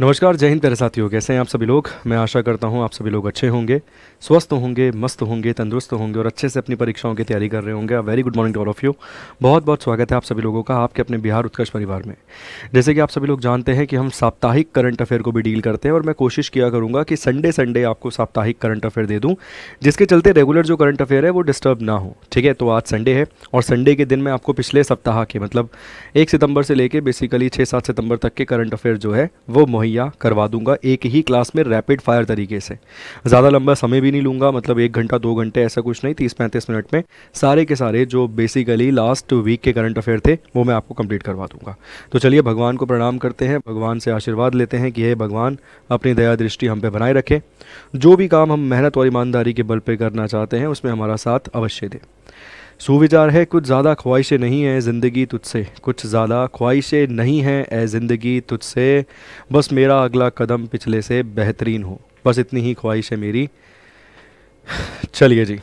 नमस्कार जय हिंद प्यारे साथियों कैसे हैं आप सभी लोग मैं आशा करता हूं आप सभी लोग अच्छे होंगे स्वस्थ होंगे मस्त होंगे तंदुरुस्त होंगे और अच्छे से अपनी परीक्षाओं की तैयारी कर रहे होंगे very good morning to all of you बहुत बहुत स्वागत है आप सभी लोगों का आपके अपने बिहार उत्कर्ष परिवार में जैसे कि आप सभी लोग जानते हैं कि हम साप्ताहिक करंट अफेयर को भी डील करते हैं और मैं कोशिश किया करूँगा कि संडे संडे आपको साप्ताहिक करंट अफेयर दे दूँ जिसके चलते रेगुलर जो करंट अफेयर है वो डिस्टर्ब ना हो ठीक है तो आज संडे है और संडे के दिन मैं आपको पिछले सप्ताह के मतलब एक सितंबर से लेकर बेसिकली छः सात सितंबर तक के करंट अफेयर जो है वो मोहित मुहैया करवा दूंगा एक ही क्लास में रैपिड फायर तरीके से ज़्यादा लंबा समय भी नहीं लूँगा मतलब एक घंटा दो घंटे ऐसा कुछ नहीं तीस पैंतीस मिनट में सारे के सारे जो बेसिकली लास्ट वीक के करंट अफेयर थे वो मैं आपको कंप्लीट करवा दूंगा तो चलिए भगवान को प्रणाम करते हैं भगवान से आशीर्वाद लेते हैं कि हे भगवान अपनी दया दृष्टि हम पे बनाए रखें जो भी काम हम मेहनत और ईमानदारी के बल पर करना चाहते हैं उसमें हमारा साथ अवश्य दें सुविचार है कुछ ज़्यादा ख्वाहिशें नहीं हैं ज़िंदगी तुझसे कुछ ज़्यादा ख्वाहिशें नहीं हैं ए ज़िंदगी तुझसे बस मेरा अगला कदम पिछले से बेहतरीन हो बस इतनी ही ख्वाहिश है मेरी चलिए जी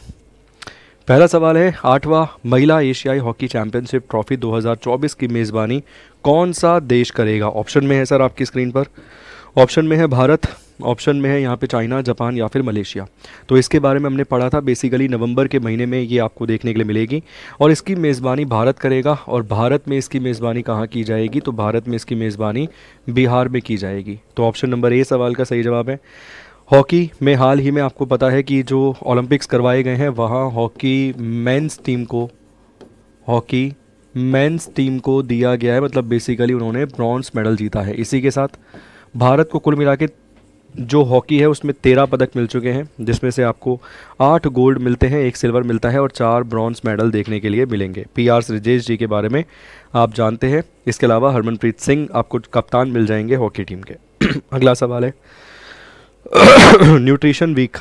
पहला सवाल है आठवां महिला एशियाई हॉकी चैंपियनशिप ट्रॉफी 2024 की मेज़बानी कौन सा देश करेगा ऑप्शन में है सर आपकी स्क्रीन पर ऑप्शन में है भारत ऑप्शन में है यहाँ पे चाइना जापान या फिर मलेशिया तो इसके बारे में हमने पढ़ा था बेसिकली नवंबर के महीने में ये आपको देखने के लिए मिलेगी और इसकी मेज़बानी भारत करेगा और भारत में इसकी मेज़बानी कहाँ की जाएगी तो भारत में इसकी मेज़बानी बिहार में की जाएगी तो ऑप्शन नंबर ए सवाल का सही जवाब है हॉकी में हाल ही में आपको पता है कि जो ओलंपिक्स करवाए गए हैं वहाँ हॉकी मेंस टीम को हॉकी मेंस टीम को दिया गया है मतलब बेसिकली उन्होंने ब्रॉन्ज मेडल जीता है इसी के साथ भारत को कुल मिला के जो हॉकी है उसमें तेरह पदक मिल चुके हैं जिसमें से आपको आठ गोल्ड मिलते हैं एक सिल्वर मिलता है और चार ब्रॉन्ज मेडल देखने के लिए मिलेंगे पी आर सृजेश जी के बारे में आप जानते हैं इसके अलावा हरमनप्रीत सिंह आपको कप्तान मिल जाएंगे हॉकी टीम के अगला सवाल है nutrition week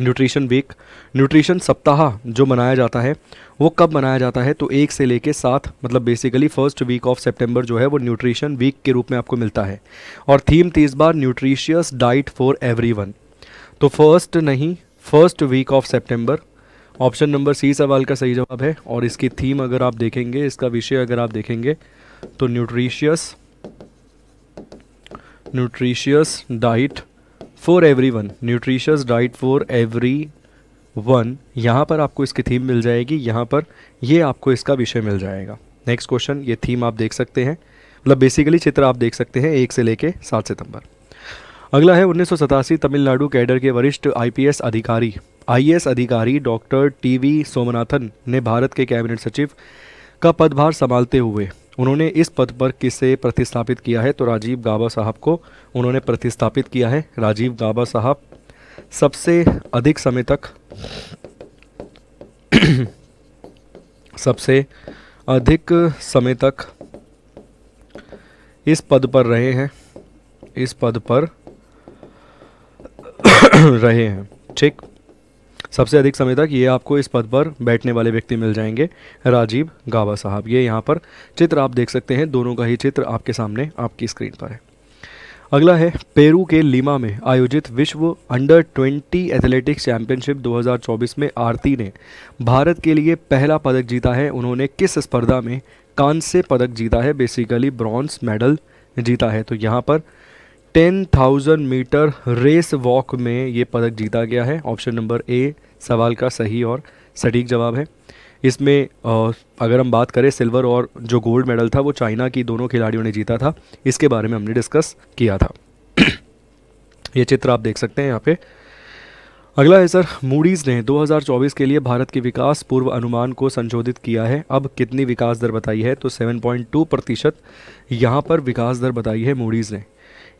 nutrition week nutrition सप्ताह जो मनाया जाता है वो कब मनाया जाता है तो एक से लेके सात मतलब बेसिकली फर्स्ट वीक ऑफ सितंबर जो है वो न्यूट्रिशन वीक के रूप में आपको मिलता है और थीम तीस तो बार न्यूट्रिशियस डाइट फॉर एवरीवन तो फर्स्ट नहीं first week of September option number C सवाल का सही जवाब है और इसकी थीम अगर आप देखेंगे इसका विषय अगर आप देखेंगे तो nutritious nutritious diet for everyone nutritious diet for everyone यहाँ पर आपको इसकी थीम मिल जाएगी यहाँ पर ये आपको इसका विषय मिल जाएगा नेक्स्ट क्वेश्चन ये थीम आप देख सकते हैं मतलब बेसिकली चित्र आप देख सकते हैं एक से लेके सात सितंबर अगला है उन्नीस तमिलनाडु कैडर के वरिष्ठ आईपीएस अधिकारी आईएएस अधिकारी डॉक्टर टीवी सोमनाथन ने भारत के कैबिनेट सचिव का पदभार संभालते हुए उन्होंने इस पद पर किसे प्रतिस्थापित किया है तो राजीव गाबा साहब को उन्होंने प्रतिस्थापित किया है राजीव गाबा साहब सबसे अधिक समय तक सबसे अधिक समय तक इस पद पर रहे हैं इस पद पर रहे हैं ठीक सबसे अधिक समय तक ये आपको इस पद पर बैठने वाले व्यक्ति मिल जाएंगे राजीव गावा साहब ये यहाँ पर चित्र आप देख सकते हैं दोनों का ही चित्र आपके सामने आपकी स्क्रीन पर है अगला है पेरू के लीमा में आयोजित विश्व अंडर 20 एथलेटिक्स चैंपियनशिप 2024 में आरती ने भारत के लिए पहला पदक जीता है उन्होंने किस स्पर्धा में कांस्य पदक जीता है बेसिकली ब्रॉन्ज मेडल जीता है तो यहाँ पर ten thousand metre race walk में ये पदक जीता गया है ऑप्शन नंबर ए सवाल का सही और सटीक जवाब है इसमें अगर हम बात करें सिल्वर और जो गोल्ड मेडल था वो चाइना की दोनों खिलाड़ियों ने जीता था इसके बारे में हमने डिस्कस किया था ये चित्र आप देख सकते हैं यहाँ पे अगला है सर मूडीज़ ने 2024 के लिए भारत के विकास पूर्व अनुमान को संशोधित किया है अब कितनी विकास दर बताई है तो 7.2 प्रतिशत यहाँ पर विकास दर बताई है मूडीज़ ने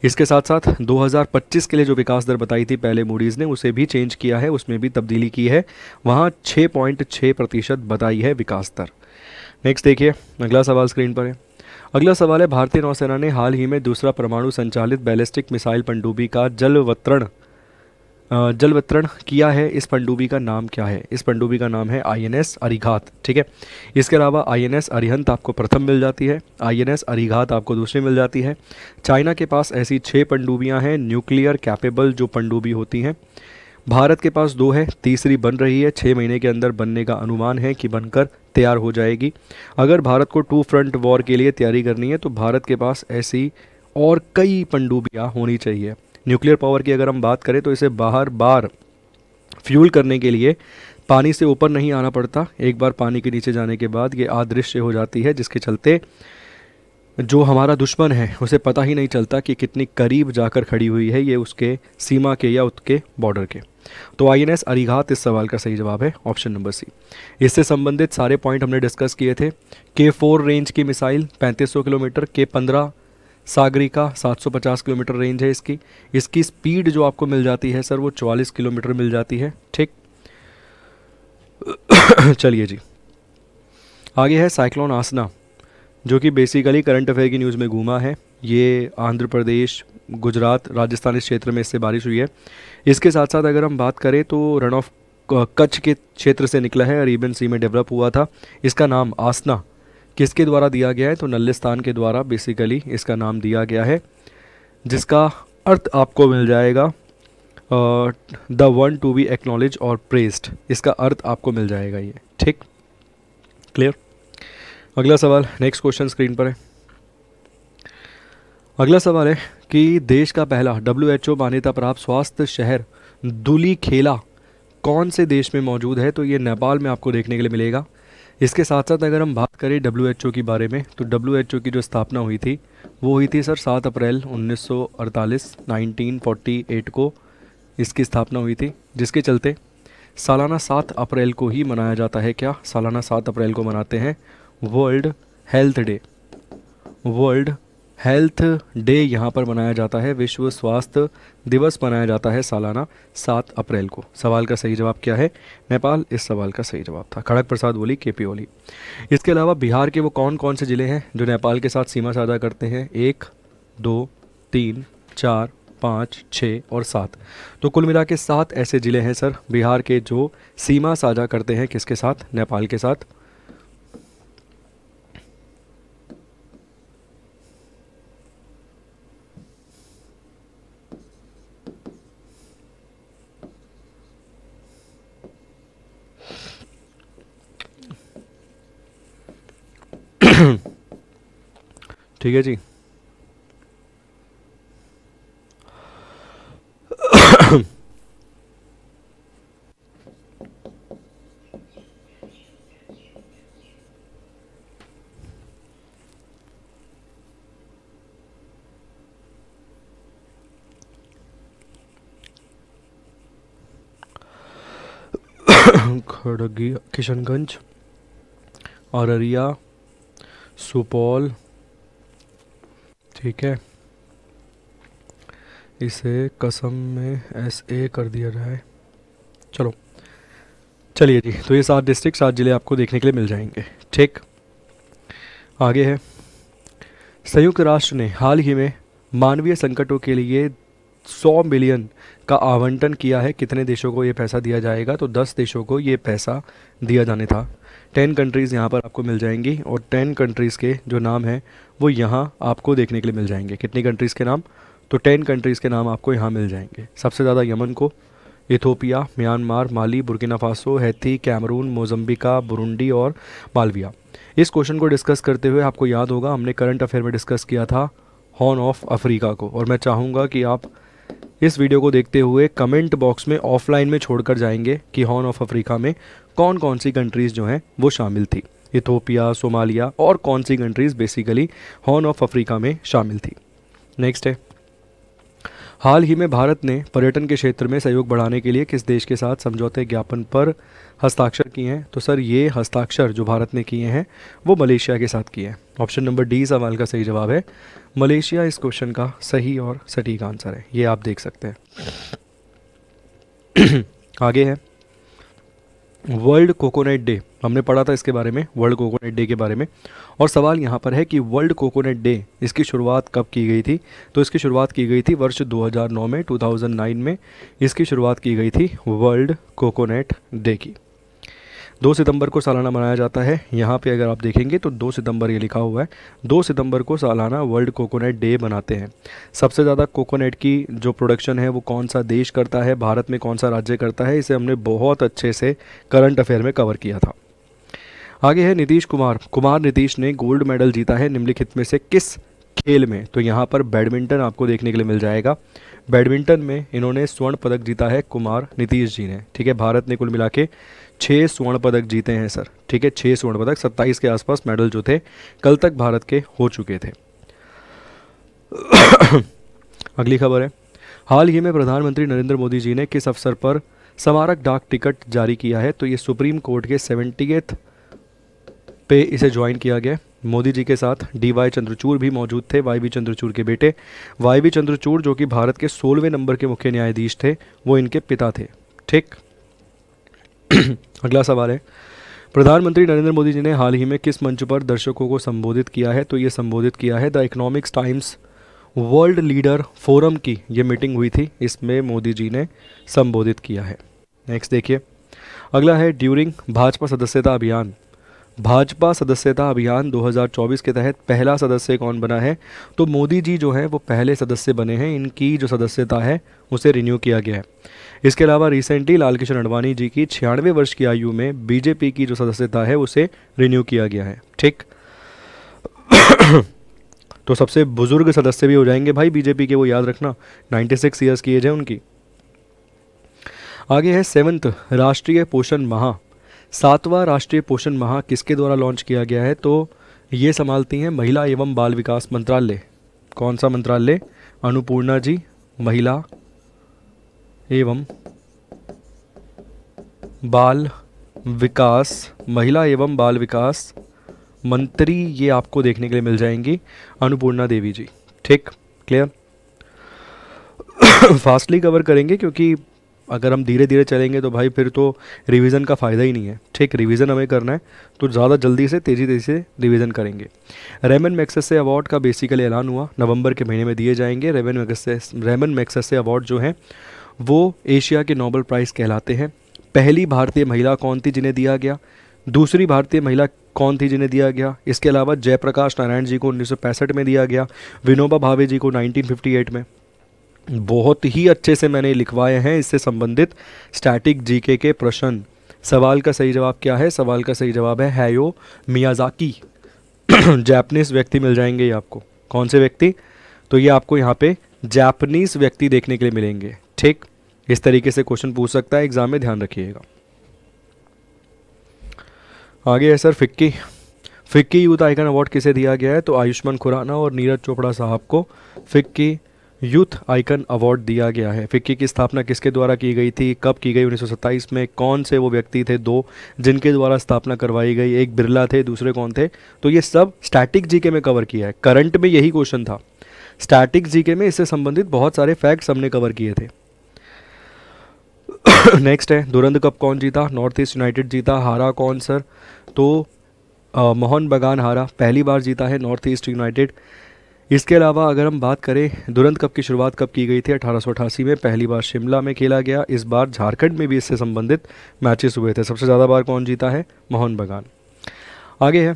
इसके साथ साथ 2025 के लिए जो विकास दर बताई थी पहले मूडीज़ ने उसे भी चेंज किया है उसमें भी तब्दीली की है वहाँ छः पॉइंट छः प्रतिशत बताई है विकास दर नेक्स्ट देखिए अगला सवाल स्क्रीन पर है अगला सवाल है भारतीय नौसेना ने हाल ही में दूसरा परमाणु संचालित बैलिस्टिक मिसाइल पनडुब्बी का जल वितरण जल वितरण किया है इस पंडुबी का नाम क्या है इस पंडुबी का नाम है आईएनएस अरिघात ठीक है इसके अलावा आईएनएस अरिहंत आपको प्रथम मिल जाती है आईएनएस अरिघात आपको दूसरी मिल जाती है चाइना के पास ऐसी छः पंडुबियाँ हैं न्यूक्लियर कैपेबल जो पंडुबी होती हैं भारत के पास दो है तीसरी बन रही है छः महीने के अंदर बनने का अनुमान है कि बनकर तैयार हो जाएगी अगर भारत को टू फ्रंट वॉर के लिए तैयारी करनी है तो भारत के पास ऐसी और कई पंडुबियाँ होनी चाहिए न्यूक्लियर पावर की अगर हम बात करें तो इसे बाहर बार फ्यूल करने के लिए पानी से ऊपर नहीं आना पड़ता एक बार पानी के नीचे जाने के बाद ये आदृश्य हो जाती है जिसके चलते जो हमारा दुश्मन है उसे पता ही नहीं चलता कि कितनी करीब जाकर खड़ी हुई है ये उसके सीमा के या उसके बॉर्डर के तो आई एन एस अरिघात इस सवाल का सही जवाब है ऑप्शन नंबर सी इससे संबंधित सारे पॉइंट हमने डिस्कस किए थे के फोर रेंज की मिसाइल 3500 किलोमीटर के पंद्रह सागरी का 750 किलोमीटर रेंज है इसकी इसकी स्पीड जो आपको मिल जाती है सर वो 44 किलोमीटर मिल जाती है ठीक चलिए जी आगे है साइक्लोन आसना जो कि बेसिकली करंट अफेयर की न्यूज़ में घूमा है ये आंध्र प्रदेश गुजरात राजस्थान इस क्षेत्र में इससे बारिश हुई है इसके साथ साथ अगर हम बात करें तो रन ऑफ कच्छ के क्षेत्र से निकला है अरेबियन सी में डेवलप हुआ था इसका नाम आसना किसके द्वारा दिया गया है तो नल्लिस्तान के द्वारा बेसिकली इसका नाम दिया गया है जिसका अर्थ आपको मिल जाएगा the one to be acknowledge और प्रेस्ड इसका अर्थ आपको मिल जाएगा ये ठीक क्लियर अगला सवाल नेक्स्ट क्वेश्चन स्क्रीन पर है अगला सवाल है कि देश का पहला डब्ल्यू एच ओ मान्यता प्राप्त स्वास्थ्य शहर दुली खेला कौन से देश में मौजूद है तो ये नेपाल में आपको देखने के लिए मिलेगा इसके साथ साथ अगर हम बात करें डब्ल्यू के बारे में तो डब्ल्यू की जो स्थापना हुई थी वो हुई थी सर 7 अप्रैल 1948 1948 को इसकी स्थापना हुई थी जिसके चलते सालाना 7 अप्रैल को ही मनाया जाता है क्या सालाना 7 अप्रैल को मनाते हैं world health day world health day यहाँ पर मनाया जाता है विश्व स्वास्थ्य दिवस मनाया जाता है सालाना सात अप्रैल को सवाल का सही जवाब क्या है नेपाल इस सवाल का सही जवाब था खड़क प्रसाद ओली के पी ओली इसके अलावा बिहार के वो कौन कौन से ज़िले हैं जो नेपाल के साथ सीमा साझा करते हैं एक दो तीन चार पाँच छः और सात तो कुल मिला के सात ऐसे ज़िले हैं सर बिहार के जो सीमा साझा करते हैं किसके साथ नेपाल के साथ ठीक है जी खड़गिया किशनगंज अररिया सुपौल ठीक है इसे कसम में एस ए कर दिया जाए चलो चलिए जी तो ये सात डिस्ट्रिक्ट सात ज़िले आपको देखने के लिए मिल जाएंगे ठीक आगे है संयुक्त राष्ट्र ने हाल ही में मानवीय संकटों के लिए सौ मिलियन का आवंटन किया है कितने देशों को ये पैसा दिया जाएगा तो दस देशों को ये पैसा दिया जाने था टेन कंट्रीज़ यहाँ पर आपको मिल जाएंगी और टेन कंट्रीज़ के जो नाम हैं वो यहाँ आपको देखने के लिए मिल जाएंगे कितनी कंट्रीज़ के नाम तो टेन कंट्रीज़ के नाम आपको यहाँ मिल जाएंगे सबसे ज़्यादा यमन को Ethiopia Myanmar Mali Burkina Faso Haiti Cameroon Mozambique Burundi और मालविया इस क्वेश्चन को डिस्कस करते हुए आपको याद होगा हमने करंट अफेयर में डिस्कस किया था हॉर्न ऑफ अफ्रीका को और मैं चाहूँगा कि आप इस वीडियो को देखते हुए कमेंट बॉक्स में ऑफलाइन में छोड़कर जाएंगे कि हॉर्न ऑफ अफ्रीका में कौन कौन सी कंट्रीज़ जो हैं वो शामिल थी इथोपिया सोमालिया और कौन सी countries basically horn of Africa में शामिल थी नेक्स्ट है हाल ही में भारत ने पर्यटन के क्षेत्र में सहयोग बढ़ाने के लिए किस देश के साथ समझौते ज्ञापन पर हस्ताक्षर किए हैं तो सर ये हस्ताक्षर जो भारत ने किए हैं वो मलेशिया के साथ किए हैं ऑप्शन नंबर डी सवाल का सही जवाब है मलेशिया इस क्वेश्चन का सही और सटीक आंसर है ये आप देख सकते हैं आगे है वर्ल्ड कोकोनट डे हमने पढ़ा था इसके बारे में वर्ल्ड कोकोनट डे के बारे में और सवाल यहाँ पर है कि वर्ल्ड कोकोनट डे इसकी शुरुआत कब की गई थी तो इसकी शुरुआत की गई थी वर्ष 2009 में 2009 में इसकी शुरुआत की गई थी वर्ल्ड कोकोनट डे की दो सितंबर को सालाना मनाया जाता है यहाँ पे अगर आप देखेंगे तो दो सितंबर ये लिखा हुआ है दो सितंबर को सालाना वर्ल्ड कोकोनट डे मनाते हैं सबसे ज़्यादा कोकोनट की जो प्रोडक्शन है वो कौन सा देश करता है भारत में कौन सा राज्य करता है इसे हमने बहुत अच्छे से करंट अफेयर में कवर किया था आगे है नीतीश कुमार कुमार नीतीश ने गोल्ड मेडल जीता है निम्नलिखित में से किस खेल में तो यहाँ पर बैडमिंटन आपको देखने के लिए मिल जाएगा बैडमिंटन में इन्होंने स्वर्ण पदक जीता है कुमार नीतीश जी ने ठीक है भारत ने कुल मिला के छः स्वर्ण पदक जीते हैं सर ठीक है छः स्वर्ण पदक सत्ताईस के आसपास मेडल जो थे कल तक भारत के हो चुके थे अगली खबर है हाल ही में प्रधानमंत्री नरेंद्र मोदी जी ने किस अवसर पर स्मारक डाक टिकट जारी किया है तो ये सुप्रीम कोर्ट के सेवेंटी पे इसे ज्वाइन किया गया मोदी जी के साथ डी वाई चंद्रचूड़ भी मौजूद थे वाई बी चंद्रचूड़ के बेटे वाई बी चंद्रचूड़ जो कि भारत के सोलहवें नंबर के मुख्य न्यायाधीश थे वो इनके पिता थे ठीक अगला सवाल है प्रधानमंत्री नरेंद्र मोदी जी ने हाल ही में किस मंच पर दर्शकों को संबोधित किया है तो ये संबोधित किया है the economics times world leader forum की ये मीटिंग हुई थी इसमें मोदी जी ने संबोधित किया है नेक्स्ट देखिए अगला है ड्यूरिंग भाजपा सदस्यता अभियान भाजपा सदस्यता अभियान 2024 के तहत पहला सदस्य कौन बना है तो मोदी जी जो है वो पहले सदस्य बने हैं इनकी जो सदस्यता है उसे रिन्यू किया गया है इसके अलावा रिसेंटली लाल किशन अडवाणी जी की छियानवे वर्ष की आयु में बीजेपी की जो सदस्यता है उसे रिन्यू किया गया है ठीक तो सबसे बुजुर्ग सदस्य भी हो जाएंगे भाई बीजेपी के वो याद रखना 96 सिक्स ईयर्स की एज है उनकी आगे है सेवंथ राष्ट्रीय पोषण माह सातवां राष्ट्रीय पोषण माह किसके द्वारा लॉन्च किया गया है तो ये संभालती हैं महिला एवं बाल विकास मंत्रालय कौन सा मंत्रालय अनुपूर्णा जी महिला एवं बाल विकास महिला एवं बाल विकास मंत्री ये आपको देखने के लिए मिल जाएंगी अनुपूर्णा देवी जी ठीक क्लियर फास्टली कवर करेंगे क्योंकि अगर हम धीरे धीरे चलेंगे तो भाई फिर तो रिवीजन का फ़ायदा ही नहीं है ठीक रिवीजन हमें करना है तो ज़्यादा जल्दी से तेज़ी तेज़ी से रिवीजन करेंगे रेमन मैक्सेस से अवार्ड का बेसिकली ऐलान हुआ नवंबर के महीने में दिए जाएंगे Ramon Magsaysay Ramon Magsaysay award जो है वो एशिया के नोबल प्राइज़ कहलाते हैं पहली भारतीय महिला कौन थी जिन्हें दिया गया दूसरी भारतीय महिला कौन थी जिन्हें दिया गया इसके अलावा जयप्रकाश नारायण जी को उन्नीस में दिया गया विनोबा भावे जी को 1958 में बहुत ही अच्छे से मैंने लिखवाए हैं इससे संबंधित स्टैटिक जीके के प्रश्न सवाल का सही जवाब क्या है सवाल का सही जवाब है हैयो मियाजाकी जापनीज व्यक्ति मिल जाएंगे ये आपको कौन से व्यक्ति तो ये आपको यहाँ पे जापनीज व्यक्ति देखने के लिए मिलेंगे ठीक इस तरीके से क्वेश्चन पूछ सकता है एग्ज़ाम में ध्यान रखिएगा आगे है sir FICCI FICCI youth icon award किसे दिया गया है तो आयुष्मान खुराना और नीरज चोपड़ा साहब को फिक्की यूथ आइकन अवार्ड दिया गया है फिक्की की स्थापना किसके द्वारा की गई थी कब की गई 1927 में कौन से वो व्यक्ति थे दो जिनके द्वारा स्थापना करवाई गई एक बिरला थे दूसरे कौन थे तो ये सब स्टैटिक जीके में कवर किया है करंट में यही क्वेश्चन था स्टैटिक जीके में इससे संबंधित बहुत सारे फैक्ट्स हमने कवर किए थे नेक्स्ट है दुरंद कप कौन जीता नॉर्थ ईस्ट यूनाइटेड जीता हारा कौन सर तो आ, मोहन बगान हारा पहली बार जीता है नॉर्थ ईस्ट यूनाइटेड इसके अलावा अगर हम बात करें दुरंत कप की शुरुआत कब की गई थी अठारह में पहली बार शिमला में खेला गया इस बार झारखंड में भी इससे संबंधित मैचेस हुए थे सबसे ज़्यादा बार कौन जीता है मोहन बगान आगे है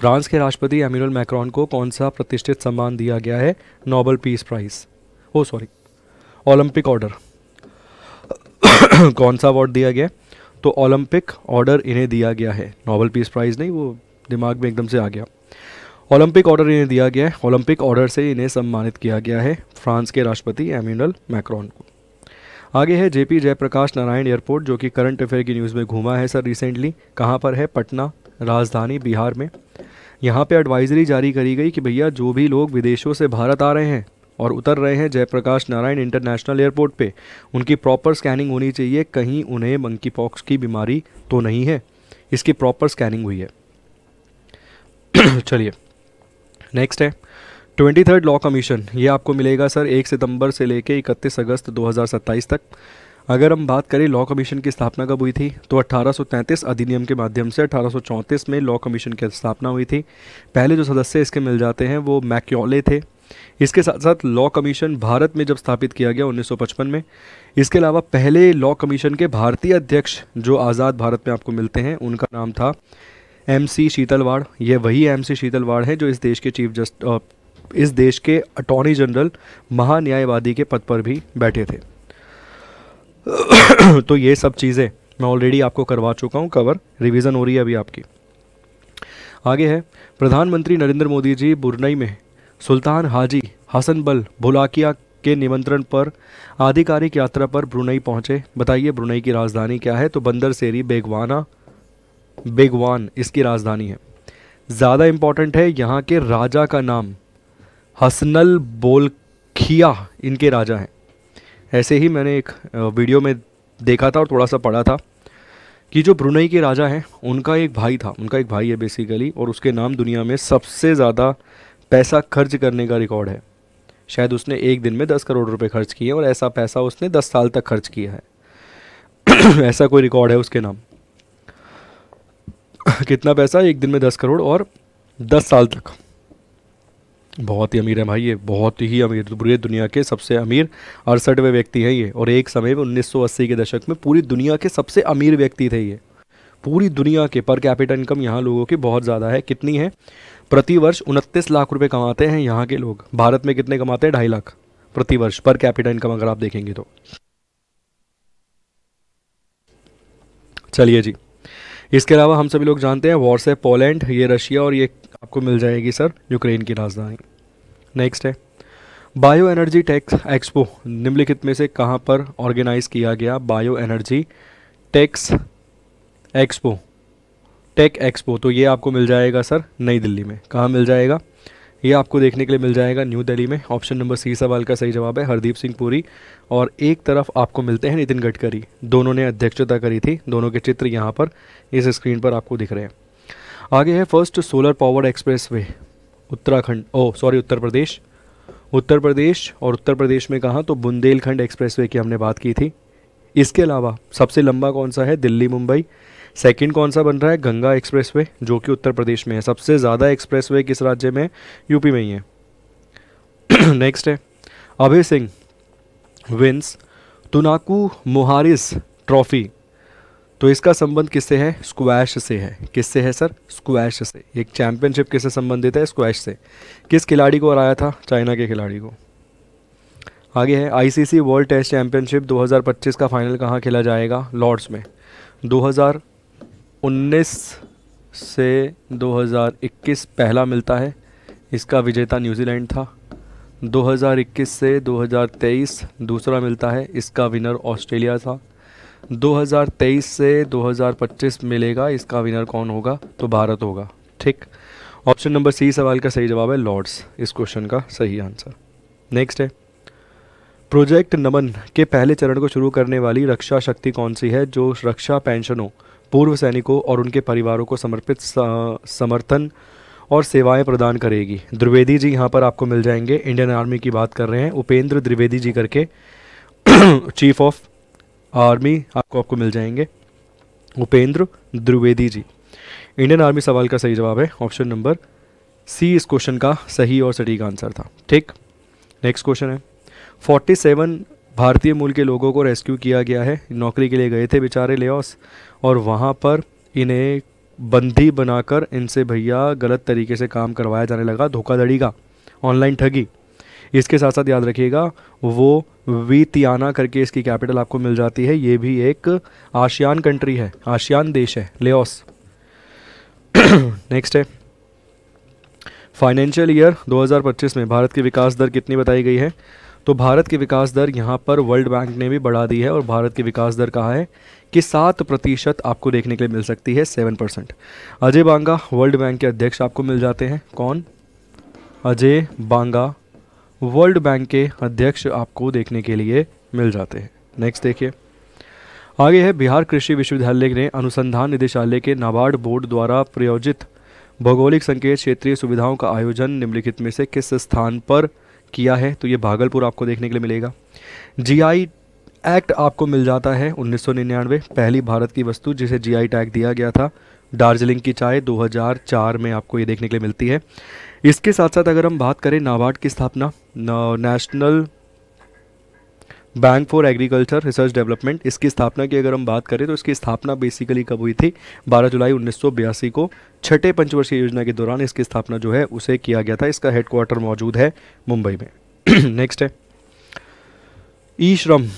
फ्रांस के राष्ट्रपति एमिनल मैक्रॉन को कौन सा प्रतिष्ठित सम्मान दिया गया है Nobel peace prize oh sorry Olympic order कौन सा अवार्ड दिया गया तो ओलंपिक ऑर्डर इन्हें दिया गया है नोबल पीस प्राइज़ नहीं वो दिमाग में एकदम से आ गया ओलंपिक ऑर्डर इन्हें दिया गया है ओलंपिक ऑर्डर से इन्हें सम्मानित किया गया है फ्रांस के राष्ट्रपति एम्यूनल मैक्रॉन को आगे है जेपी जयप्रकाश नारायण एयरपोर्ट जो कि करंट अफेयर की न्यूज़ में घूमा है सर रिसेंटली कहाँ पर है पटना राजधानी बिहार में यहाँ पे एडवाइजरी जारी करी गई कि भैया जो भी लोग विदेशों से भारत आ रहे हैं और उतर रहे हैं जयप्रकाश नारायण इंटरनेशनल एयरपोर्ट पे उनकी प्रॉपर स्कैनिंग होनी चाहिए कहीं उन्हें मंकी पॉक्स की बीमारी तो नहीं है इसकी प्रॉपर स्कैनिंग हुई है चलिए नेक्स्ट है ट्वेंटी थर्ड लॉ कमीशन ये आपको मिलेगा सर एक सितंबर से लेके इकतीस अगस्त दो तक अगर हम बात करें लॉ कमीशन की स्थापना कब हुई थी तो 1833 अधिनियम के माध्यम से 1834 में लॉ कमीशन की स्थापना हुई थी पहले जो सदस्य इसके मिल जाते हैं वो मैक्योले थे इसके साथ साथ लॉ कमीशन भारत में जब स्थापित किया गया 1955 में इसके अलावा पहले लॉ कमीशन के भारतीय अध्यक्ष जो आज़ाद भारत में आपको मिलते हैं उनका नाम था एम सी शीतलवाड़ ये वही एम सी शीतलवाड़ है जो इस देश के चीफ जस्ट इस देश के अटॉर्नी जनरल महान्यायवादी के पद पर भी बैठे थे तो ये सब चीज़ें मैं ऑलरेडी आपको करवा चुका हूँ कवर रिवीजन हो रही है अभी आपकी आगे है प्रधानमंत्री नरेंद्र मोदी जी बुरनई में सुल्तान हाजी हसन बल भुलाकिया के निमंत्रण पर आधिकारिक यात्रा पर ब्रुनई पहुंचे बताइए ब्रुनई की राजधानी क्या है तो बंदर सेरी बेगवाना बेगवान इसकी राजधानी है ज़्यादा इम्पॉर्टेंट है यहाँ के राजा का नाम हसनल बोलखिया इनके राजा हैं ऐसे ही मैंने एक वीडियो में देखा था और थोड़ा सा पढ़ा था कि जो ब्रुनई के राजा हैं उनका एक भाई था उनका एक भाई है बेसिकली और उसके नाम दुनिया में सबसे ज़्यादा पैसा खर्च करने का रिकॉर्ड है शायद उसने एक दिन में दस करोड़ रुपए खर्च किए और ऐसा पैसा उसने दस साल तक खर्च किया है ऐसा कोई रिकॉर्ड है उसके नाम कितना पैसा एक दिन में दस करोड़ और दस साल तक बहुत ही अमीर है भाई ये बहुत ही अमीर पूरे दुनिया के सबसे अमीर अड़सठवें व्यक्ति हैं ये और एक समय में 1980 के दशक में पूरी दुनिया के सबसे अमीर व्यक्ति थे ये पूरी दुनिया के पर कैपिटल इनकम यहाँ लोगों की बहुत ज़्यादा है कितनी है प्रतिवर्ष उनतीस लाख रुपये कमाते हैं यहाँ के लोग भारत में कितने कमाते हैं ढाई लाख प्रतिवर्ष पर कैपिटल इनकम अगर आप देखेंगे तो चलिए जी इसके अलावा हम सभी लोग जानते हैं वॉर्स पोलैंड ये रशिया और ये आपको मिल जाएगी सर यूक्रेन की राजधानी नेक्स्ट है बायो एनर्जी टेक एक्सपो निम्नलिखित में से कहाँ पर ऑर्गेनाइज़ किया गया bio energy tech expo tech expo तो ये आपको मिल जाएगा सर नई दिल्ली में कहाँ मिल जाएगा ये आपको देखने के लिए मिल जाएगा न्यू दिल्ली में ऑप्शन नंबर सी सवाल का सही जवाब है हरदीप सिंह पुरी और एक तरफ आपको मिलते हैं नितिन गडकरी दोनों ने अध्यक्षता करी थी दोनों के चित्र यहाँ पर इस स्क्रीन पर आपको दिख रहे हैं आगे है first solar power expressway Uttarakhand oh sorry Uttar Pradesh Uttar Pradesh और उत्तर प्रदेश में कहाँ तो बुंदेलखंड एक्सप्रेसवे की हमने बात की थी इसके अलावा सबसे लंबा कौन सा है दिल्ली मुंबई सेकंड कौन सा बन रहा है गंगा एक्सप्रेसवे जो कि उत्तर प्रदेश में है सबसे ज़्यादा एक्सप्रेसवे किस राज्य में यूपी में ही है नेक्स्ट है Abhay Singh wins Tunku Muhriz trophy तो इसका संबंध किससे है स्क्वैश से है किससे है सर स्क्वैश से एक चैंपियनशिप किससे संबंधित है स्क्वैश से किस खिलाड़ी को हराया था चाइना के खिलाड़ी को आगे है आईसीसी वर्ल्ड टेस्ट चैंपियनशिप 2025 का फाइनल कहाँ खेला जाएगा लॉर्ड्स में 2019 से 2021 पहला मिलता है इसका विजेता न्यूजीलैंड था 2021 से 2023 दूसरा मिलता है इसका विनर ऑस्ट्रेलिया था 2023 से 2025 मिलेगा इसका विनर कौन होगा तो भारत होगा ठीक ऑप्शन नंबर सी सवाल का सही जवाब है लॉर्ड्स इस क्वेश्चन का सही आंसर नेक्स्ट है प्रोजेक्ट नमन के पहले चरण को शुरू करने वाली रक्षा शक्ति कौन सी है जो रक्षा पेंशनों पूर्व सैनिकों और उनके परिवारों को समर्पित समर्थन और सेवाएं प्रदान करेगी द्विवेदी जी यहाँ पर आपको मिल जाएंगे इंडियन आर्मी की बात कर रहे हैं उपेंद्र द्विवेदी जी करके चीफ ऑफ आर्मी आपको आपको मिल जाएंगे उपेंद्र द्विवेदी जी इंडियन आर्मी सवाल का सही जवाब है ऑप्शन नंबर सी इस क्वेश्चन का सही और सटीक आंसर था ठीक नेक्स्ट क्वेश्चन है फोर्टी सेवन भारतीय मूल के लोगों को रेस्क्यू किया गया है नौकरी के लिए गए थे बेचारे लेओस और वहाँ पर इन्हें बंदी बनाकर इनसे भैया गलत तरीके से काम करवाया जाने लगा धोखाधड़ी का ऑनलाइन ठगी इसके साथ साथ याद रखिएगा वो वीतियाना करके इसकी कैपिटल आपको मिल जाती है ये भी एक आशियान कंट्री है आशियान देश है लेओस नेक्स्ट है फाइनेंशियल ईयर 2025 में भारत की विकास दर कितनी बताई गई है तो भारत की विकास दर यहाँ पर वर्ल्ड बैंक ने भी बढ़ा दी है और भारत की विकास दर कहा है कि सात प्रतिशत आपको देखने के लिए मिल सकती है seven percent Ajay Banga world bank के अध्यक्ष आपको मिल जाते हैं कौन अजय बांगा वर्ल्ड बैंक के अध्यक्ष आपको देखने के लिए मिल जाते हैं नेक्स्ट देखिए आगे है बिहार कृषि विश्वविद्यालय ने अनुसंधान निदेशालय के नाबार्ड बोर्ड द्वारा प्रायोजित भौगोलिक संकेत क्षेत्रीय सुविधाओं का आयोजन निम्नलिखित में से किस स्थान पर किया है तो ये भागलपुर आपको देखने के लिए मिलेगा जीआई एक्ट आपको मिल जाता है 1999 पहली भारत की वस्तु जिसे जीआई टैग दिया गया था दार्जिलिंग की चाय 2004 में आपको ये देखने के लिए मिलती है इसके साथ साथ अगर हम बात करें नाबार्ड की स्थापना national bank for agriculture research development इसकी स्थापना की अगर हम बात करें तो इसकी स्थापना बेसिकली कब हुई थी 12 जुलाई उन्नीस को छठे पंचवर्षीय योजना के दौरान इसकी स्थापना जो है उसे किया गया था इसका हेडक्वार्टर मौजूद है मुंबई में नेक्स्ट है ई श्रम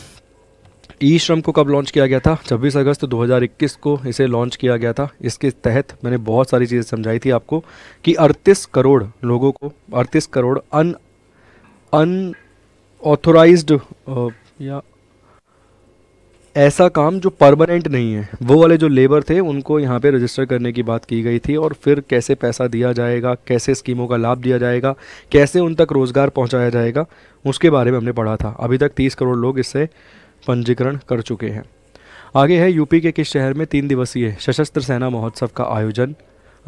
ई श्रम को कब लॉन्च किया गया था 26 अगस्त 2021 को इसे लॉन्च किया गया था इसके तहत मैंने बहुत सारी चीज़ें समझाई थी आपको कि 38 करोड़ लोगों को 38 करोड़ अन अनऑथोराइज्ड या ऐसा काम जो परमानेंट नहीं है वो वाले जो लेबर थे उनको यहाँ पे रजिस्टर करने की बात की गई थी और फिर कैसे पैसा दिया जाएगा कैसे स्कीमों का लाभ दिया जाएगा कैसे उन तक रोज़गार पहुँचाया जाएगा उसके बारे में हमने पढ़ा था अभी तक तीस करोड़ लोग इससे पंजीकरण कर चुके हैं आगे है यूपी के किस शहर में तीन दिवसीय सशस्त्र सेना महोत्सव का आयोजन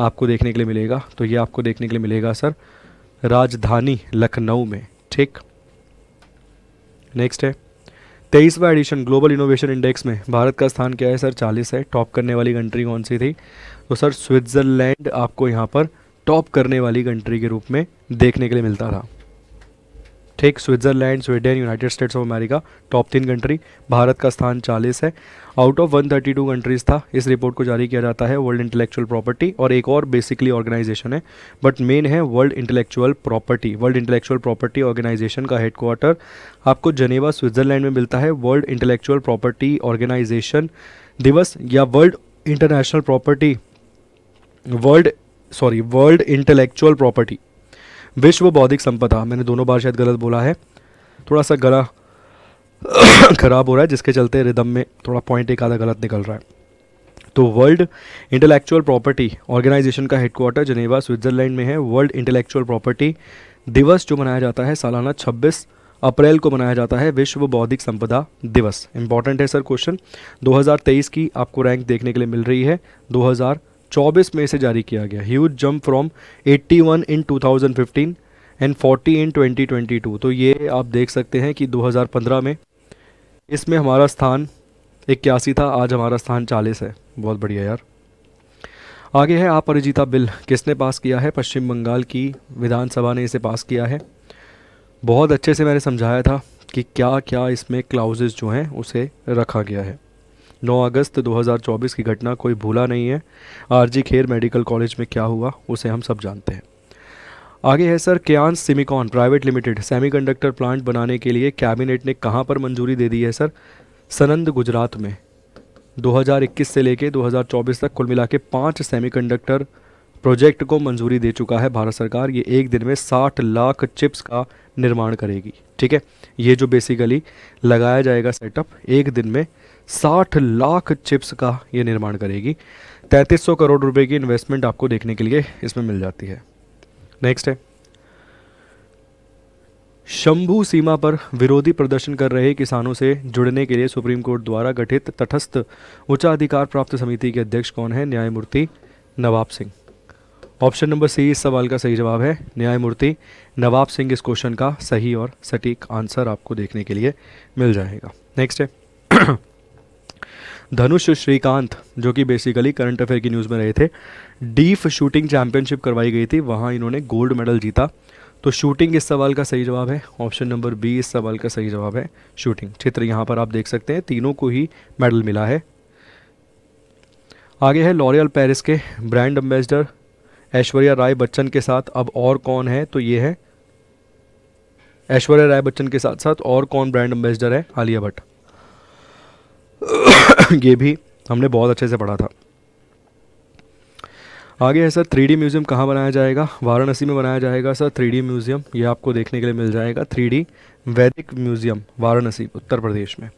आपको देखने के लिए मिलेगा तो ये आपको देखने के लिए मिलेगा सर राजधानी लखनऊ में ठीक नेक्स्ट है तेईसवा एडिशन ग्लोबल इनोवेशन इंडेक्स में भारत का स्थान क्या है सर चालीस है टॉप करने वाली कंट्री कौन सी थी तो सर स्विट्ज़रलैंड आपको यहाँ पर टॉप करने वाली कंट्री के रूप में देखने के लिए मिलता था ठीक Switzerland Sweden United States of America top तीन कंट्री भारत का स्थान 40 है आउट ऑफ 132 कंट्रीज़ था इस रिपोर्ट को जारी किया जाता है वर्ल्ड इंटेलेक्चुअल प्रॉपर्टी और एक और बेसिकली ऑर्गेनाइजेशन है बट मेन है world intellectual property world intellectual property organisation का हेडक्वार्टर आपको जनेवा स्विट्जरलैंड में मिलता है वर्ल्ड इंटेलेक्चुअल प्रॉपर्टी ऑर्गेनाइजेशन दिवस या world international property world sorry world intellectual property विश्व बौद्धिक संपदा मैंने दोनों बार शायद गलत बोला है थोड़ा सा गला ख़राब हो रहा है जिसके चलते रिदम में थोड़ा पॉइंट एक आधा गलत निकल रहा है तो वर्ल्ड इंटेलेक्चुअल प्रॉपर्टी ऑर्गेनाइजेशन का हेडक्वार्टर जनेवा स्विट्ज़रलैंड में है वर्ल्ड इंटेलेक्चुअल प्रॉपर्टी दिवस जो मनाया जाता है सालाना 26 अप्रैल को मनाया जाता है विश्व बौद्धिक संपदा दिवस इंपॉर्टेंट है सर क्वेश्चन 2023 की आपको रैंक देखने के लिए मिल रही है 2000 24 में इसे जारी किया गया huge jump from 81 in 2015 and 40 in 2022 तो ये आप देख सकते हैं कि 2015 में इसमें हमारा स्थान इक्यासी था आज हमारा स्थान 40 है बहुत बढ़िया यार आगे है आप परिजीता बिल किसने पास किया है पश्चिम बंगाल की विधानसभा ने इसे पास किया है बहुत अच्छे से मैंने समझाया था कि क्या क्या इसमें क्लाउजेज जो हैं उसे रखा गया है 9 अगस्त 2024 की घटना कोई भूला नहीं है आरजी खेर मेडिकल कॉलेज में क्या हुआ उसे हम सब जानते हैं आगे है sir Kaynes Semicon private limited semiconductor plant बनाने के लिए कैबिनेट ने कहाँ पर मंजूरी दे दी है सर सनंद गुजरात में 2021 से लेके 2024 तक कुल मिला के पाँच सेमी प्रोजेक्ट को मंजूरी दे चुका है भारत सरकार ये एक दिन में 60 लाख चिप्स का निर्माण करेगी ठीक है ये जो बेसिकली लगाया जाएगा सेटअप एक दिन में साठ लाख चिप्स का ये निर्माण करेगी तैंतीस सौ करोड़ रुपए की इन्वेस्टमेंट आपको देखने के लिए इसमें मिल जाती है नेक्स्ट है शंभू सीमा पर विरोधी प्रदर्शन कर रहे किसानों से जुड़ने के लिए सुप्रीम कोर्ट द्वारा गठित तटस्थ उच्चाधिकार प्राप्त समिति के अध्यक्ष कौन है न्यायमूर्ति Nawab Singh option number C इस सवाल का सही जवाब है न्यायमूर्ति नवाब सिंह इस क्वेश्चन का सही और सटीक आंसर आपको देखने के लिए मिल जाएगा नेक्स्ट है धनुष श्रीकांत जो कि बेसिकली करंट अफेयर की न्यूज़ में रहे थे डीफ शूटिंग चैंपियनशिप करवाई गई थी वहाँ इन्होंने गोल्ड मेडल जीता तो शूटिंग इस सवाल का सही जवाब है ऑप्शन नंबर बी इस सवाल का सही जवाब है शूटिंग चित्र यहाँ पर आप देख सकते हैं तीनों को ही मेडल मिला है आगे है लॉरियल पेरिस के ब्रांड एम्बेसडर ऐश्वर्या राय बच्चन के साथ अब और कौन है तो ये है ऐश्वर्या राय बच्चन के साथ साथ और कौन ब्रांड एम्बेसडर है आलिया भट्ट ये भी हमने बहुत अच्छे से पढ़ा था आगे है सर थ्री डी म्यूज़ियम कहाँ बनाया जाएगा वाराणसी में बनाया जाएगा सर थ्री डी म्यूज़ियम ये आपको देखने के लिए मिल जाएगा three D Vedic museum Varanasi Uttar Pradesh में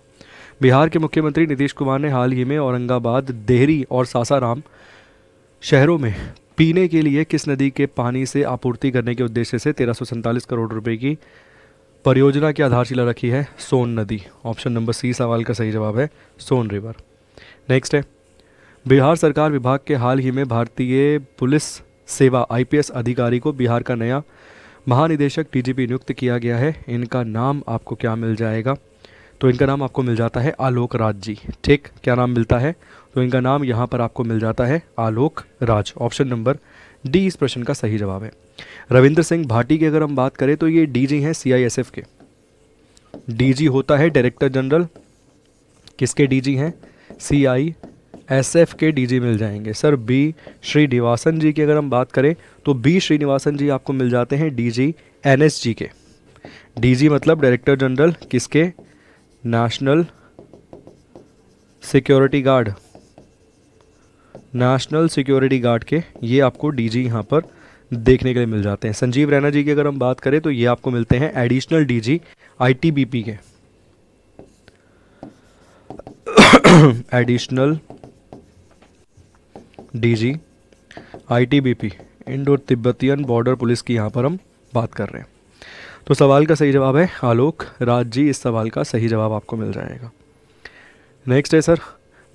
बिहार के मुख्यमंत्री नीतीश कुमार ने हाल ही में औरंगाबाद देहरी और सासाराम शहरों में पीने के लिए किस नदी के पानी से आपूर्ति करने के उद्देश्य से तेरह करोड़ रुपए की परियोजना की आधारशिला रखी है सोन नदी ऑप्शन नंबर सी सवाल का सही जवाब है सोन रिवर नेक्स्ट है बिहार सरकार विभाग के हाल ही में भारतीय पुलिस सेवा आईपीएस अधिकारी को बिहार का नया महानिदेशक डीजीपी नियुक्त किया गया है इनका नाम आपको क्या मिल जाएगा तो इनका नाम आपको मिल जाता है आलोक राज जी ठीक क्या नाम मिलता है तो इनका नाम यहाँ पर आपको मिल जाता है Alok Raj option number D इस प्रश्न का सही जवाब है रविंद्र सिंह भाटी की अगर हम बात करें तो ये डीजी हैं सीआईएसएफ के डीजी होता है डायरेक्टर जनरल किसके डीजी हैं सीआईएसएफ के डीजी मिल जाएंगे सर बी श्रीनिवासन जी की अगर हम बात करें तो बी श्रीनिवासन जी आपको मिल जाते हैं डीजी एनएसजी के डीजी मतलब डायरेक्टर जनरल किसके national security guard national security guard के ये आपको डीजी यहाँ पर देखने के लिए मिल जाते हैं संजीव रैना जी की अगर हम बात करें तो ये आपको मिलते हैं एडिशनल बी पी के additional B P Indo Tibetan border police की यहाँ पर हम बात कर रहे हैं तो सवाल का सही जवाब है आलोक राज जी इस सवाल का सही जवाब आपको मिल जाएगा नेक्स्ट है सर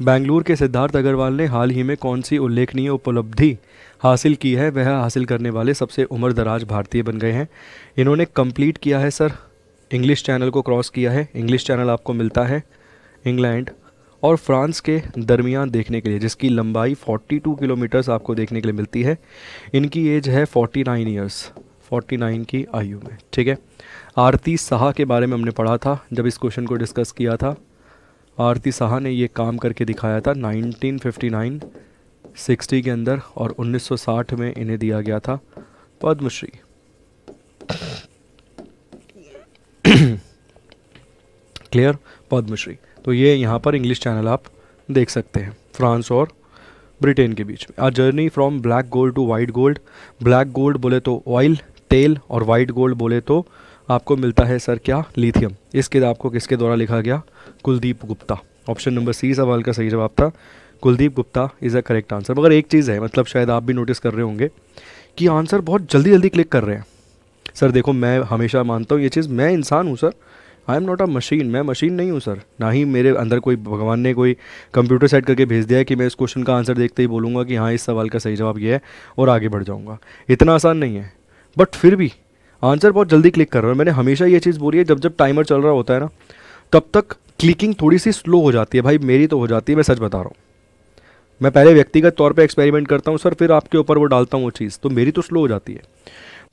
बेंगलुरु के सिद्धार्थ अग्रवाल ने हाल ही में कौन सी उल्लेखनीय उपलब्धि हासिल की है वह हासिल करने वाले सबसे उम्र दराज भारतीय बन गए हैं इन्होंने कंप्लीट किया है सर इंग्लिश चैनल को क्रॉस किया है इंग्लिश चैनल आपको मिलता है इंग्लैंड और फ्रांस के दरमियान देखने के लिए जिसकी लंबाई 42 किलोमीटर्स आपको देखने के लिए मिलती है इनकी एज है 49 ईयर्स फोर्टी की आयु में ठीक है आरती साहा के बारे में हमने पढ़ा था जब इस क्वेश्चन को डिस्कस किया था आरती साहा ने ये काम करके दिखाया था 1959 सिक्सटी के अंदर और 1960 में इन्हें दिया गया था पद्मश्री क्लियर पद्मश्री तो ये यहाँ पर इंग्लिश चैनल आप देख सकते हैं फ्रांस और ब्रिटेन के बीच में a journey from black gold to white gold black gold बोले तो ऑयल तेल और वाइट गोल्ड बोले तो आपको मिलता है सर क्या लिथियम इस किताब को किसके द्वारा लिखा गया Kuldeep Gupta option number C सवाल का सही जवाब था Kuldeep Gupta is a correct answer मगर एक चीज़ है मतलब शायद आप भी नोटिस कर रहे होंगे कि आंसर बहुत जल्दी जल्दी क्लिक कर रहे हैं सर देखो मैं हमेशा मानता हूँ ये चीज़ मैं इंसान हूँ sir I am not a machine मैं मशीन नहीं हूँ सर ना ही मेरे अंदर कोई भगवान ने कोई कंप्यूटर सेट करके भेज दिया है कि मैं इस क्वेश्चन का आंसर देखते ही बोलूँगा कि हाँ इस सवाल का सही जवाब ये है और आगे बढ़ जाऊँगा इतना आसान नहीं है बट फिर भी आंसर बहुत जल्दी क्लिक कर रहा है मैंने हमेशा ये चीज़ बोली है जब जब टाइमर चल रहा होता है ना तब तक क्लिकिंग थोड़ी सी स्लो हो जाती है भाई मेरी तो हो जाती है मैं सच बता रहा हूँ मैं पहले व्यक्तिगत तौर पे एक्सपेरिमेंट करता हूँ सर फिर आपके ऊपर वो डालता हूँ वो चीज़ तो मेरी तो स्लो हो जाती है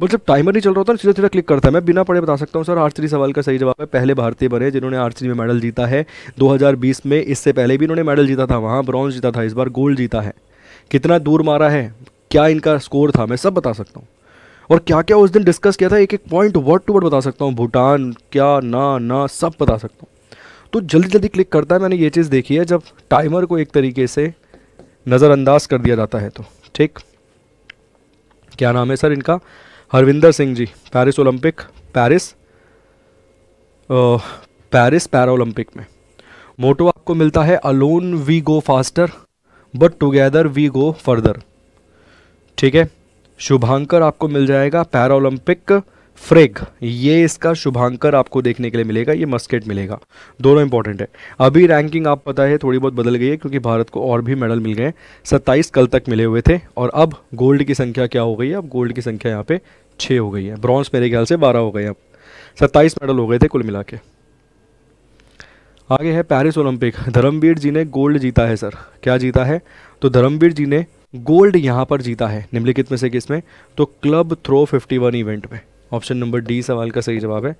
बट जब टाइमर नहीं चल रहा होता ना सीधा सीधा क्लिक करता है मैं बिना पढ़े बता सकता हूँ सर आर्चरी सवाल का सही जवाब है पहले भारतीय बने जिन्होंने आर्चरी में मेडल जीता है 2020 में इससे पहले भी इन्होंने मेडल जीता था वहाँ ब्रॉन्ज जीता था इस बार गोल्ड जीता है कितना दूर मारा है क्या इनका स्कोर था मैं सब बता सकता हूँ और क्या क्या उस दिन डिस्कस किया था एक एक पॉइंट वर्ड टू वर्ड बता सकता हूँ भूटान क्या ना ना सब बता सकता हूँ तो जल्दी जल्दी क्लिक करता है मैंने ये चीज़ देखी है जब टाइमर को एक तरीके से नज़रअंदाज कर दिया जाता है तो ठीक क्या नाम है सर इनका Harvinder Singh ji Paris Olympic Paris Paris para Olympic में मोटो आपको मिलता है alone we go faster but together we go farther ठीक है शुभांकर आपको मिल जाएगा पैरा ओलंपिक फ्रेग ये इसका शुभांकर आपको देखने के लिए मिलेगा ये मस्केट मिलेगा दोनों इंपॉर्टेंट है अभी रैंकिंग आप पता है थोड़ी बहुत बदल गई है क्योंकि भारत को और भी मेडल मिल गए सत्ताईस कल तक मिले हुए थे और अब गोल्ड की संख्या क्या हो गई है अब गोल्ड की संख्या यहाँ पे छः हो गई है ब्रॉन्ज मेरे ख्याल से बारह हो गए अब सत्ताईस मेडल हो गए थे कुल मिला के आगे है पैरिस ओलंपिक धर्मवीर जी ने गोल्ड जीता है सर क्या जीता है तो धर्मवीर जी ने गोल्ड यहाँ पर जीता है निम्नलिखित में से किस तो में तो क्लब थ्रो 51 इवेंट में ऑप्शन नंबर डी सवाल का सही जवाब है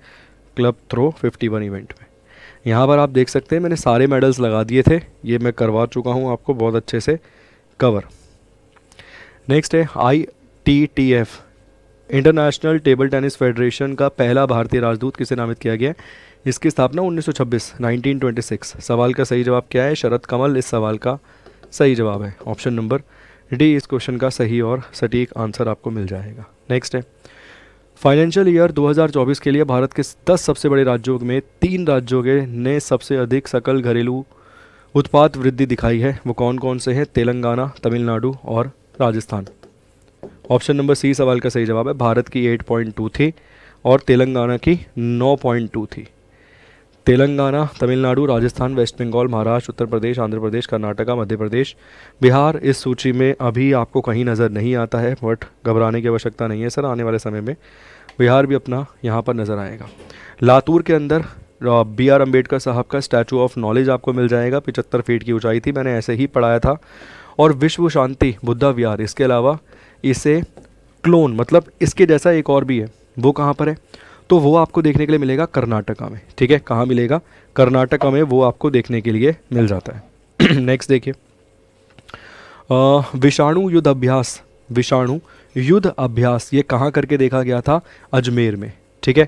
क्लब थ्रो 51 इवेंट में यहाँ पर आप देख सकते हैं मैंने सारे मेडल्स लगा दिए थे ये मैं करवा चुका हूँ आपको बहुत अच्छे से कवर नेक्स्ट है I T T F international table tennis federation का पहला भारतीय राजदूत किसे नामित किया गया है इसकी स्थापना 1926 1926 सवाल का सही जवाब क्या है शरद कमल इस सवाल का सही जवाब है ऑप्शन नंबर डी इस क्वेश्चन का सही और सटीक आंसर आपको मिल जाएगा नेक्स्ट है फाइनेंशियल ईयर 2024 के लिए भारत के 10 सबसे बड़े राज्यों में तीन राज्यों के ने सबसे अधिक सकल घरेलू उत्पाद वृद्धि दिखाई है वो कौन कौन से हैं तेलंगाना तमिलनाडु और राजस्थान ऑप्शन नंबर सी सवाल का सही जवाब है भारत की 8.2 थी और तेलंगाना की 9.2 थी तेलंगाना तमिलनाडु राजस्थान वेस्ट बंगाल महाराष्ट्र उत्तर प्रदेश आंध्र प्रदेश कर्नाटका मध्य प्रदेश बिहार इस सूची में अभी आपको कहीं नज़र नहीं आता है बट घबराने की आवश्यकता नहीं है सर आने वाले समय में बिहार भी अपना यहाँ पर नज़र आएगा लातूर के अंदर बी आर अम्बेडकर साहब का स्टैचू ऑफ नॉलेज आपको मिल जाएगा पिचहत्तर फीट की ऊंचाई थी मैंने ऐसे ही पढ़ाया था और विश्व शांति बुद्धा विहार इसके अलावा इसे क्लोन मतलब इसके जैसा एक और भी है वो कहाँ पर है तो वो आपको देखने के लिए मिलेगा कर्नाटका में ठीक है कहाँ मिलेगा कर्नाटका में वो आपको देखने के लिए मिल जाता है नेक्स्ट देखिए विषाणु युद्ध अभ्यास विषाणु युद्ध अभ्यास ये कहाँ करके देखा गया था अजमेर में ठीक है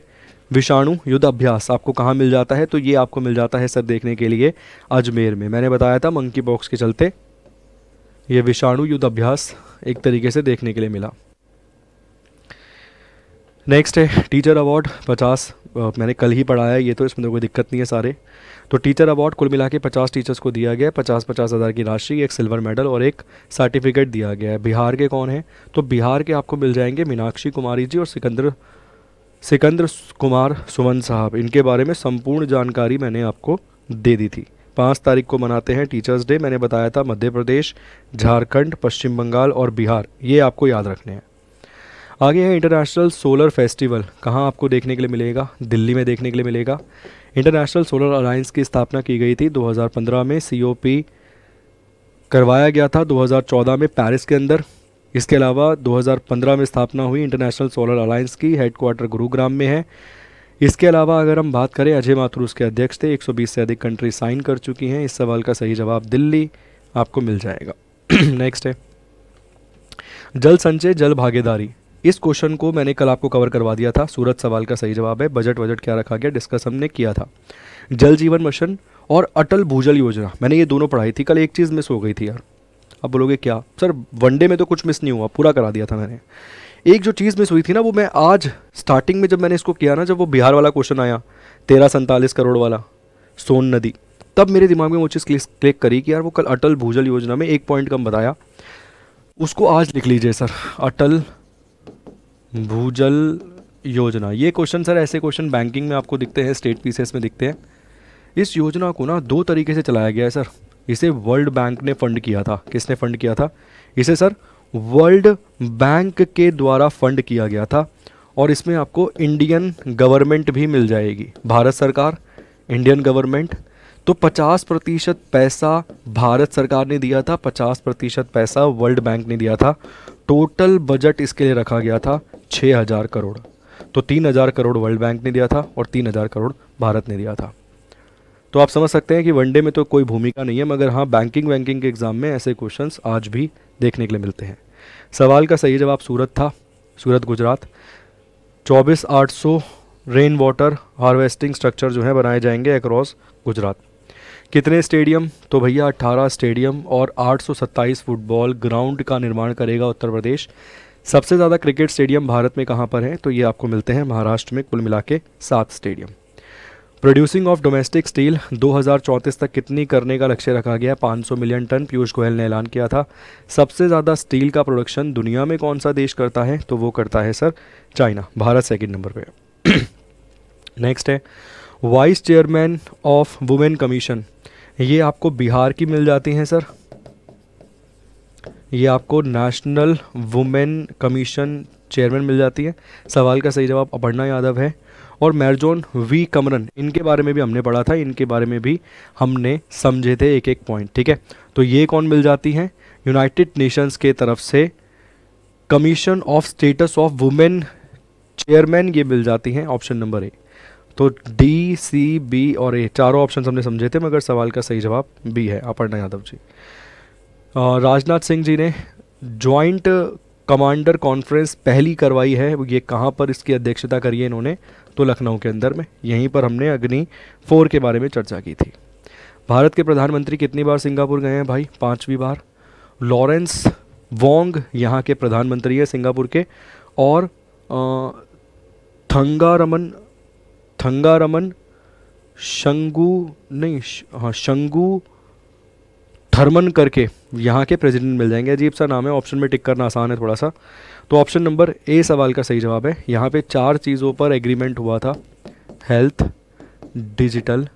विषाणु युद्ध अभ्यास आपको कहाँ मिल जाता है तो ये आपको मिल जाता है सर देखने के लिए अजमेर में मैंने बताया था मंकी बॉक्स के चलते ये विषाणु युद्ध अभ्यास एक तरीके से देखने के लिए मिला नेक्स्ट है टीचर अवार्ड पचास मैंने कल ही पढ़ाया ये तो इसमें तो कोई दिक्कत नहीं है सारे तो टीचर अवार्ड कुल मिला के पचास टीचर्स को दिया गया पचास पचास हज़ार की राशि एक सिल्वर मेडल और एक सर्टिफिकेट दिया गया है बिहार के कौन हैं तो बिहार के आपको मिल जाएंगे मीनाक्षी कुमारी जी और सिकंदर सिकंदर कुमार सुमन साहब इनके बारे में संपूर्ण जानकारी मैंने आपको दे दी थी पाँच तारीख को मनाते हैं टीचर्स डे मैंने बताया था मध्य प्रदेश झारखंड पश्चिम बंगाल और बिहार ये आपको याद रखने हैं आगे है इंटरनेशनल सोलर फेस्टिवल कहाँ आपको देखने के लिए मिलेगा दिल्ली में देखने के लिए मिलेगा इंटरनेशनल सोलर अलायंस की स्थापना की गई थी 2015 में सी करवाया गया था 2014 में पेरिस के अंदर इसके अलावा 2015 में स्थापना हुई इंटरनेशनल सोलर अलायंस की हेडक्वार्टर गुरुग्राम में है इसके अलावा अगर हम बात करें अजय माथुर उसके अध्यक्ष थे 120 से अधिक कंट्री साइन कर चुकी हैं इस सवाल का सही जवाब दिल्ली आपको मिल जाएगा नेक्स्ट है जल संचय जल भागीदारी इस क्वेश्चन को मैंने कल आपको कवर करवा दिया था सूरत सवाल का सही जवाब है बजट वजट क्या रखा गया डिस्कस हमने किया था जल जीवन मिशन और अटल भूजल योजना मैंने ये दोनों पढ़ाई थी कल एक चीज़ मिस हो गई थी यार अब बोलोगे क्या सर वनडे में तो कुछ मिस नहीं हुआ पूरा करा दिया था मैंने एक जो चीज़ मिस हुई थी ना वो मैं आज स्टार्टिंग में जब मैंने इसको किया ना जब वो बिहार वाला क्वेश्चन आया तेरह सैंतालीस करोड़ वाला सोन नदी तब मेरे दिमाग में वो चीज़ क्लिक क्लिक करी कि यार वो कल अटल भूजल योजना में एक पॉइंट कम बताया उसको आज लिख लीजिए सर अटल भूजल योजना ये क्वेश्चन सर ऐसे क्वेश्चन बैंकिंग में आपको दिखते हैं स्टेट पीसेस में दिखते हैं इस योजना को ना दो तरीके से चलाया गया है सर इसे वर्ल्ड बैंक ने फंड किया था किसने फंड किया था इसे सर वर्ल्ड बैंक के द्वारा फंड किया गया था और इसमें आपको इंडियन गवर्नमेंट भी मिल जाएगी भारत सरकार इंडियन गवर्नमेंट तो 50 प्रतिशत पैसा भारत सरकार ने दिया था 50 प्रतिशत पैसा वर्ल्ड बैंक ने दिया था टोटल बजट इसके लिए रखा गया था छः हज़ार करोड़ तो तीन हज़ार करोड़ वर्ल्ड बैंक ने दिया था और तीन हज़ार करोड़ भारत ने दिया था तो आप समझ सकते हैं कि वनडे में तो कोई भूमिका नहीं है मगर हाँ बैंकिंग वैंकिंग के एग्ज़ाम में ऐसे क्वेश्चंस आज भी देखने के लिए मिलते हैं सवाल का सही जवाब सूरत था सूरत गुजरात चौबीस आठ सौ रेन वाटर हार्वेस्टिंग स्ट्रक्चर जो है बनाए जाएंगे अक्रॉस गुजरात कितने स्टेडियम तो भैया 18 स्टेडियम और 827 फुटबॉल ग्राउंड का निर्माण करेगा उत्तर प्रदेश सबसे ज़्यादा क्रिकेट स्टेडियम भारत में कहाँ पर हैं तो ये आपको मिलते हैं महाराष्ट्र में कुल मिला के सात stadium producing of domestic steel दो तक कितनी करने का लक्ष्य रखा गया है 500 मिलियन टन पीयूष गोयल ने ऐलान किया था सबसे ज़्यादा स्टील का प्रोडक्शन दुनिया में कौन सा देश करता है तो वो करता है सर चाइना भारत सेकेंड नंबर पर नेक्स्ट है vice chairman of women commission ये आपको बिहार की मिल जाती हैं सर ये आपको नेशनल वुमेन कमीशन चेयरमैन मिल जाती है सवाल का सही जवाब अपर्णा यादव है और मैरजोन वी कमरन इनके बारे में भी हमने पढ़ा था इनके बारे में भी हमने समझे थे एक एक पॉइंट ठीक है तो ये कौन मिल जाती हैं यूनाइटेड नेशंस के तरफ से commission of status of women chairman ये मिल जाती हैं ऑप्शन नंबर ए तो डी सी बी और ए चारों ऑप्शन हमने समझे थे मगर सवाल का सही जवाब बी है अपर्णा यादव जी राजनाथ सिंह जी ने ज्वाइंट कमांडर कॉन्फ्रेंस पहली करवाई है ये कहाँ पर इसकी अध्यक्षता करी है इन्होंने तो लखनऊ के अंदर में यहीं पर हमने अग्नि फोर के बारे में चर्चा की थी भारत के प्रधानमंत्री कितनी बार सिंगापुर गए हैं भाई पाँचवीं बार लॉरेंस वोंग यहाँ के प्रधानमंत्री हैं सिंगापुर के और थंगारमन थंगारमन शंगू नहीं हाँ शंगू थर्मन करके यहाँ के प्रेसिडेंट मिल जाएंगे अजीब सा नाम है ऑप्शन में टिक करना आसान है थोड़ा सा तो ऑप्शन नंबर ए सवाल का सही जवाब है यहाँ पे चार चीज़ों पर एग्रीमेंट हुआ था हेल्थ डिजिटल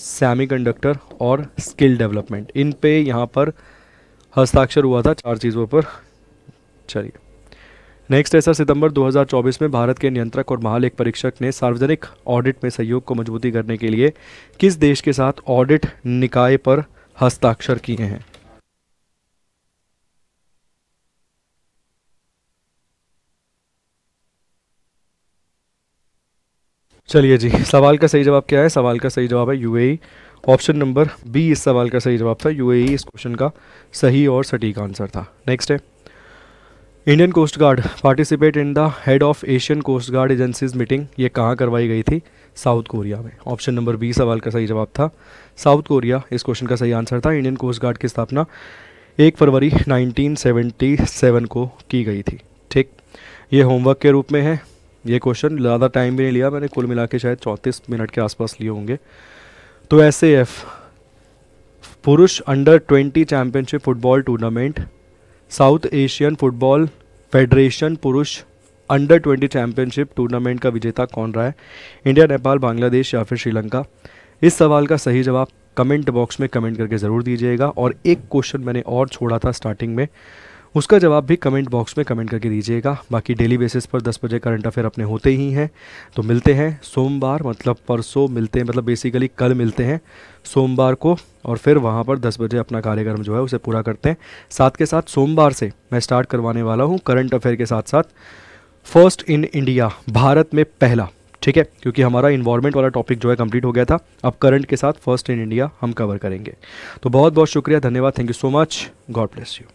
सेमीकंडक्टर और स्किल डेवलपमेंट इन पे यहाँ पर हस्ताक्षर हुआ था चार चीज़ों पर चलिए नेक्स्ट ऐसा सितंबर 2024 में भारत के नियंत्रक और महालेख परीक्षक ने सार्वजनिक ऑडिट में सहयोग को मजबूती करने के लिए किस देश के साथ ऑडिट निकाय पर हस्ताक्षर किए हैं चलिए जी सवाल का सही जवाब क्या है सवाल का सही जवाब है यूएई ऑप्शन नंबर बी इस सवाल का सही जवाब था यूएई e. इस क्वेश्चन का सही और सटीक आंसर था नेक्स्ट है Indian coast guard participate in the head of Asian coast guard agencies meeting ये कहाँ करवाई गई थी साउथ कोरिया में ऑप्शन नंबर बी सवाल का सही जवाब था साउथ कोरिया इस क्वेश्चन का सही आंसर था इंडियन कोस्ट गार्ड की स्थापना एक फरवरी 1977 को की गई थी ठीक ये होमवर्क के रूप में है ये क्वेश्चन ज़्यादा टाइम भी नहीं लिया मैंने कुल मिला के शायद चौंतीस मिनट के आसपास लिए होंगे तो एस एफ पुरुष under twenty championship football tournament South Asian football federation पुरुष अंडर ट्वेंटी चैंपियनशिप टूर्नामेंट का विजेता कौन रहा है इंडिया नेपाल बांग्लादेश या फिर श्रीलंका इस सवाल का सही जवाब कमेंट बॉक्स में कमेंट करके ज़रूर दीजिएगा और एक क्वेश्चन मैंने और छोड़ा था स्टार्टिंग में उसका जवाब भी कमेंट बॉक्स में कमेंट करके दीजिएगा बाकी डेली बेसिस पर दस बजे करंट अफेयर अपने होते ही हैं तो मिलते हैं सोमवार मतलब परसों मिलते हैं मतलब बेसिकली कल मिलते हैं सोमवार को और फिर वहाँ पर दस बजे अपना कार्यक्रम जो है उसे पूरा करते हैं साथ के साथ सोमवार से मैं स्टार्ट करवाने वाला हूँ करंट अफेयर के साथ साथ फर्स्ट इन इंडिया भारत में पहला ठीक है क्योंकि हमारा इन्वायरमेंट वाला टॉपिक जो है कंप्लीट हो गया था अब करंट के साथ फर्स्ट इन इंडिया हम कवर करेंगे तो बहुत बहुत शुक्रिया धन्यवाद thank you so much God bless you